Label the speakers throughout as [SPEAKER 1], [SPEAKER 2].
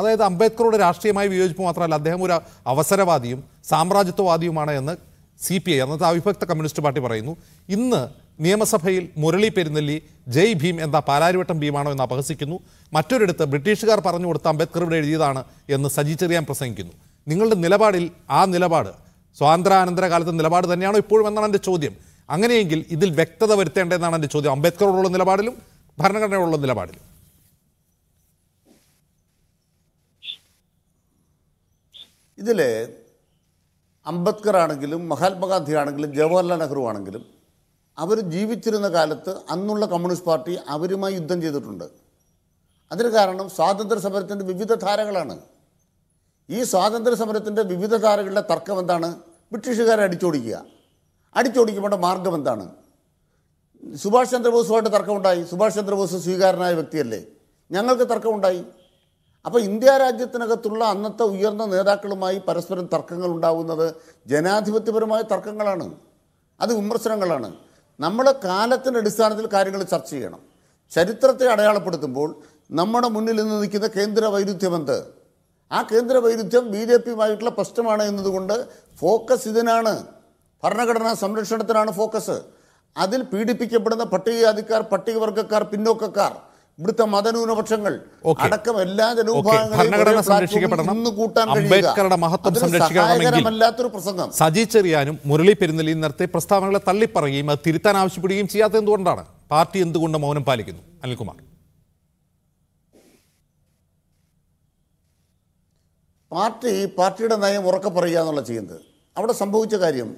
[SPEAKER 1] അതായത് അംബേദ്കറുടെ രാഷ്ട്രീയമായി വിയോജിപ്പ് മാത്രമല്ല അദ്ദേഹം ഒരു അവസരവാദിയും സാമ്രാജ്യത്വവാദിയുമാണ് എന്ന് സി പി ഐ അന്നത്തെ അവിഭക്ത കമ്മ്യൂണിസ്റ്റ് പാർട്ടി പറയുന്നു ഇന്ന് നിയമസഭയിൽ മുരളി പെരുന്നല്ലി ജയ് ഭീം എന്താ പാലാരിവട്ടം ഭീമാണോ എന്ന് അപഹസിക്കുന്നു മറ്റൊരിടത്ത് ബ്രിട്ടീഷുകാർ പറഞ്ഞു കൊടുത്ത അംബേദ്കർ ഇവിടെ എഴുതിയതാണ് എന്ന് സജി ചെറിയാൻ പ്രസംഗിക്കുന്നു നിങ്ങളുടെ നിലപാടിൽ ആ നിലപാട് സ്വാതന്ത്ര്യാനന്തര കാലത്തെ നിലപാട് തന്നെയാണോ ഇപ്പോഴും എന്നാണ് എൻ്റെ ചോദ്യം അങ്ങനെയെങ്കിൽ ഇതിൽ വ്യക്തത വരുത്തേണ്ടതെന്നാണ് എൻ്റെ ചോദ്യം അംബേദ്കറോടുള്ള
[SPEAKER 2] നിലപാടിലും ഭരണഘടനയോടുള്ള നിലപാടിലും ഇതിൽ അംബേദ്കർ ആണെങ്കിലും മഹാത്മാഗാന്ധി ആണെങ്കിലും ജവഹർലാൽ നെഹ്റു ആണെങ്കിലും അവർ ജീവിച്ചിരുന്ന കാലത്ത് അന്നുള്ള കമ്മ്യൂണിസ്റ്റ് പാർട്ടി അവരുമായി യുദ്ധം ചെയ്തിട്ടുണ്ട് അതിന് കാരണം സ്വാതന്ത്ര്യ സമരത്തിൻ്റെ വിവിധ ധാരകളാണ് ഈ സ്വാതന്ത്ര്യ സമരത്തിൻ്റെ വിവിധ ധാരകളുടെ തർക്കം എന്താണ് ബ്രിട്ടീഷുകാരെ അടിച്ചോടിക്കുക അടിച്ചോടിക്കുമ്പോൾ മാർഗം എന്താണ് സുഭാഷ് ചന്ദ്രബോസുമായിട്ട് തർക്കമുണ്ടായി സുഭാഷ് ചന്ദ്രബോസ് സ്വീകാരനായ വ്യക്തിയല്ലേ ഞങ്ങൾക്ക് തർക്കമുണ്ടായി അപ്പോൾ ഇന്ത്യ രാജ്യത്തിനകത്തുള്ള അന്നത്തെ ഉയർന്ന നേതാക്കളുമായി പരസ്പരം തർക്കങ്ങൾ ഉണ്ടാവുന്നത് ജനാധിപത്യപരമായ തർക്കങ്ങളാണ് അത് വിമർശനങ്ങളാണ് നമ്മൾ കാലത്തിൻ്റെ അടിസ്ഥാനത്തിൽ കാര്യങ്ങൾ ചർച്ച ചെയ്യണം ചരിത്രത്തെ അടയാളപ്പെടുത്തുമ്പോൾ നമ്മുടെ മുന്നിൽ നിന്ന് നിൽക്കുന്ന കേന്ദ്ര എന്ത് ആ കേന്ദ്ര വൈരുദ്ധ്യം ബി ജെ പിയുമായിട്ടുള്ള പ്രശ്നമാണ് എന്നതുകൊണ്ട് ഫോക്കസ് ഇതിനാണ് ഭരണഘടനാ സംരക്ഷണത്തിനാണ് ഫോക്കസ് അതിൽ പീഡിപ്പിക്കപ്പെടുന്ന പട്ടികജാതിക്കാർ പട്ടികവർഗക്കാർ പിന്നോക്കക്കാർ ഇവിടുത്തെ മതന്യൂനപക്ഷങ്ങൾ അടക്കം എല്ലാ ജനവിഭാഗങ്ങളും
[SPEAKER 1] സജി ചെറിയാനും മുരളി പെരുന്നലിയും നേരത്തെ പ്രസ്താവനകളെ തള്ളിപ്പറയുകയും അത് തിരുത്താൻ ആവശ്യപ്പെടുകയും ചെയ്യാത്ത എന്തുകൊണ്ടാണ് പാർട്ടി
[SPEAKER 2] എന്തുകൊണ്ട് മൗനം പാലിക്കുന്നു അനിൽകുമാർ പാർട്ടി പാർട്ടിയുടെ നയം ഉറക്കെ പറയുക എന്നുള്ള ചെയ്യുന്നത് അവിടെ സംഭവിച്ച കാര്യം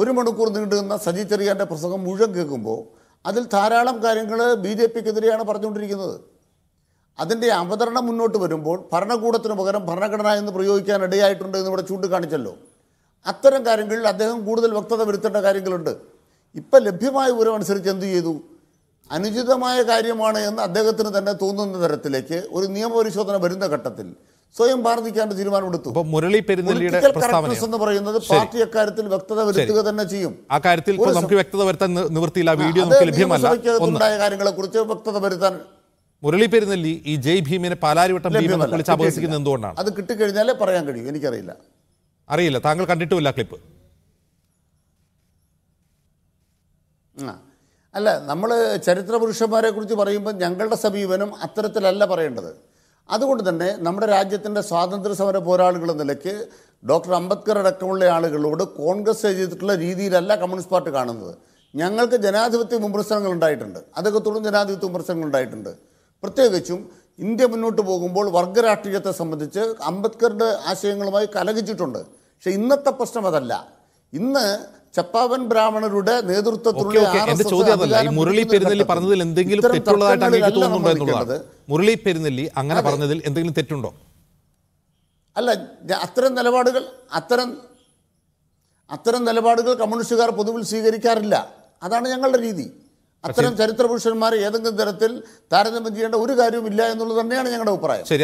[SPEAKER 2] ഒരു മണിക്കൂർ നീണ്ടുന്ന സജി ചെറിയാൻ്റെ പ്രസംഗം മുഴുവൻ കേൾക്കുമ്പോൾ അതിൽ ധാരാളം കാര്യങ്ങൾ ബി ജെ പിക്കെതിരെയാണ് പറഞ്ഞുകൊണ്ടിരിക്കുന്നത് അതിൻ്റെ അവതരണം മുന്നോട്ട് വരുമ്പോൾ ഭരണകൂടത്തിന് പകരം ഭരണഘടന എന്ന് പ്രയോഗിക്കാൻ ഇടയായിട്ടുണ്ട് എന്ന് ഇവിടെ ചൂണ്ടിക്കാണിച്ചല്ലോ അത്തരം കാര്യങ്ങളിൽ അദ്ദേഹം കൂടുതൽ വ്യക്തത വരുത്തേണ്ട കാര്യങ്ങളുണ്ട് ഇപ്പം ലഭ്യമായ വിവരം അനുസരിച്ച് എന്തു ചെയ്തു അനുചിതമായ കാര്യമാണ് എന്ന് അദ്ദേഹത്തിന് തന്നെ തോന്നുന്ന തരത്തിലേക്ക് ഒരു നിയമപരിശോധന വരുന്ന ഘട്ടത്തിൽ സ്വയം ബാർധിക്കാണ്ട് തീരുമാനമെടുത്തു മുരളി പെരുന്നലിയുടെ എന്ന് പറയുന്നത് പാർട്ടി അക്കാര്യത്തിൽ വ്യക്തത വരുത്തുക തന്നെ ചെയ്യും
[SPEAKER 1] ആ കാര്യത്തിൽ നമുക്ക് വ്യക്തത വരുത്താൻ നിവൃത്തിയില്ല വീഡിയോ നമുക്ക് ലഭ്യമല്ല
[SPEAKER 2] കാര്യങ്ങളെ കുറിച്ച് വ്യക്തത വരുത്താൻ
[SPEAKER 1] മുരളി പെരുന്നല്ലി ഈ ജയ് ഭീമിനെ പാലാരിവട്ടം ഭീമെന്ന് വിളിച്ച് അപഹസിക്കുന്നത് എന്തുകൊണ്ടാണ്
[SPEAKER 2] അത് കിട്ടിക്കഴിഞ്ഞാലേ പറയാൻ കഴിയും എനിക്കറിയില്ല അറിയില്ല താങ്കൾ കണ്ടിട്ടുമില്ല ക്ലിപ്പ് അല്ല നമ്മൾ ചരിത്ര പുരുഷന്മാരെ കുറിച്ച് പറയുമ്പോൾ ഞങ്ങളുടെ സമീപനം അത്തരത്തിലല്ല പറയേണ്ടത് അതുകൊണ്ട് തന്നെ നമ്മുടെ രാജ്യത്തിൻ്റെ സ്വാതന്ത്ര്യ സമര പോരാളികൾ നിലയ്ക്ക് ഡോക്ടർ അംബേദ്കർ അടക്കമുള്ള ആളുകളോട് കോൺഗ്രസ് ചെയ്തിട്ടുള്ള രീതിയിലല്ല കമ്മ്യൂണിസ്റ്റ് പാർട്ടി കാണുന്നത് ഞങ്ങൾക്ക് ജനാധിപത്യ വിമർശനങ്ങൾ ഉണ്ടായിട്ടുണ്ട് അതൊക്കെ തുടർന്ന് ജനാധിപത്യ വിമർശനങ്ങൾ ഉണ്ടായിട്ടുണ്ട് പ്രത്യേകിച്ചും ഇന്ത്യ മുന്നോട്ട് പോകുമ്പോൾ വർഗരാഷ്ട്രീയത്തെ സംബന്ധിച്ച് അംബേദ്കറുടെ ആശയങ്ങളുമായി കലഹിച്ചിട്ടുണ്ട് പക്ഷെ ഇന്നത്തെ പ്രശ്നം അതല്ല ഇന്ന് ചപ്പാവൻ ബ്രാഹ്മണരുടെ നേതൃത്വത്തിലുള്ള മുരളി പെരുന്നലി പറഞ്ഞതിൽ
[SPEAKER 1] എന്തെങ്കിലും തെറ്റുള്ളതായിട്ടാണ് എനിക്ക് തോന്നുന്നുണ്ടോ എന്നുള്ളത് മുരളി പെരുന്നല്ലി അങ്ങനെ പറഞ്ഞതിൽ എന്തെങ്കിലും തെറ്റുണ്ടോ
[SPEAKER 2] അല്ല അത്തരം നിലപാടുകൾ അത്തരം അത്തരം നിലപാടുകൾ കമ്മ്യൂണിസ്റ്റുകാർ പൊതുവിൽ സ്വീകരിക്കാറില്ല അതാണ് ഞങ്ങളുടെ രീതി അത്തരം ചരിത്ര പുരുഷന്മാരെ ഏതെങ്കിലും തരത്തിൽ താരതമ്യം ചെയ്യേണ്ട ഒരു കാര്യവുമില്ല എന്നുള്ളത് തന്നെയാണ് ഞങ്ങളുടെ അഭിപ്രായം